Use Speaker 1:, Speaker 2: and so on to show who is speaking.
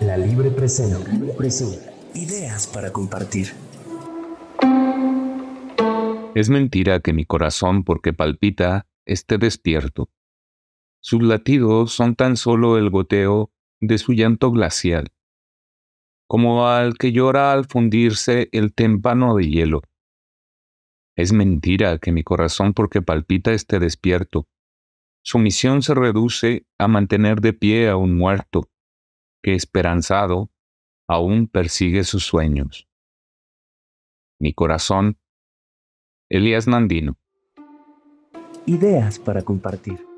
Speaker 1: La libre presencia. Ideas
Speaker 2: para compartir.
Speaker 3: Es mentira que mi corazón, porque
Speaker 4: palpita, esté despierto. Sus latidos son tan solo el goteo de su llanto glacial, como al que llora al fundirse el témpano de hielo. Es mentira que mi corazón, porque palpita, esté despierto. Su misión se reduce a mantener de pie a un muerto, que esperanzado aún persigue sus sueños.
Speaker 5: Mi corazón, Elías Nandino.
Speaker 6: Ideas para compartir.